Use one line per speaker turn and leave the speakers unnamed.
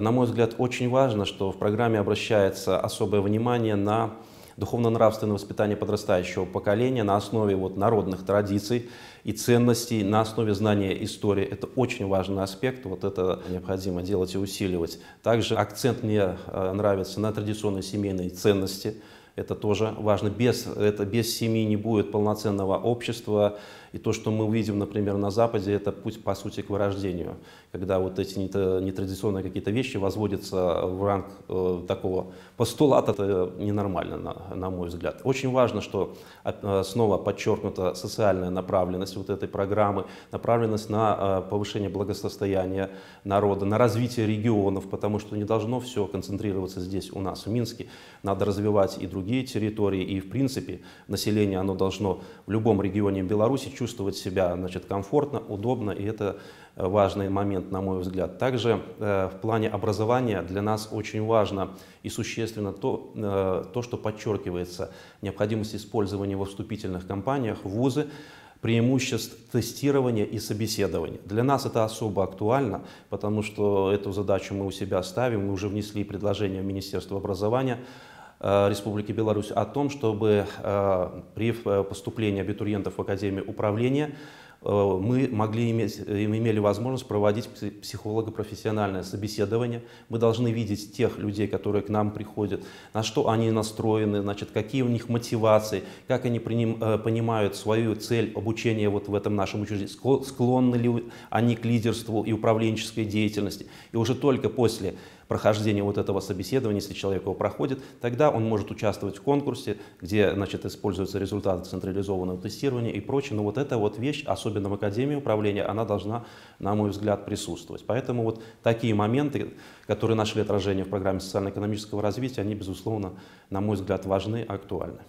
на мой взгляд, очень важно, что в программе обращается особое внимание на духовно-нравственное воспитание подрастающего поколения на основе вот народных традиций и ценностей, на основе знания истории. Это очень важный аспект, вот это необходимо делать и усиливать. Также акцент мне э, нравится на традиционные семейные ценности, это тоже важно. Без, это, без семьи не будет полноценного общества. И то, что мы видим, например, на Западе, это путь, по сути, к вырождению. Когда вот эти нетрадиционные какие-то вещи возводятся в ранг э, такого постулата, это ненормально, на, на мой взгляд. Очень важно, что э, снова подчеркнута социальная направленность вот этой программы, направленность на э, повышение благосостояния народа, на развитие регионов, потому что не должно все концентрироваться здесь у нас, в Минске. Надо развивать и другие другие территории. И, в принципе, население оно должно в любом регионе Беларуси чувствовать себя значит, комфортно, удобно, и это э, важный момент, на мой взгляд. Также э, в плане образования для нас очень важно и существенно то, э, то, что подчеркивается, необходимость использования во вступительных кампаниях вузы, преимуществ тестирования и собеседования. Для нас это особо актуально, потому что эту задачу мы у себя ставим, мы уже внесли предложение в Министерство образования Э, Республики Беларусь о том, чтобы э, при э, поступлении абитуриентов в Академию управления Э, мы могли иметь, э, имели возможность проводить психолого-профессиональное собеседование. Мы должны видеть тех людей, которые к нам приходят, на что они настроены, значит, какие у них мотивации, как они приним, э, понимают свою цель обучения вот в этом нашем учреждении, склонны ли они к лидерству и управленческой деятельности. И уже только после прохождения вот этого собеседования, если человек его проходит, тогда он может участвовать в конкурсе, где, значит, используются результаты централизованного тестирования и прочее. Но вот эта вот вещь, особенно особенно в Академии управления, она должна, на мой взгляд, присутствовать. Поэтому вот такие моменты, которые нашли отражение в программе социально-экономического развития, они, безусловно, на мой взгляд, важны и актуальны.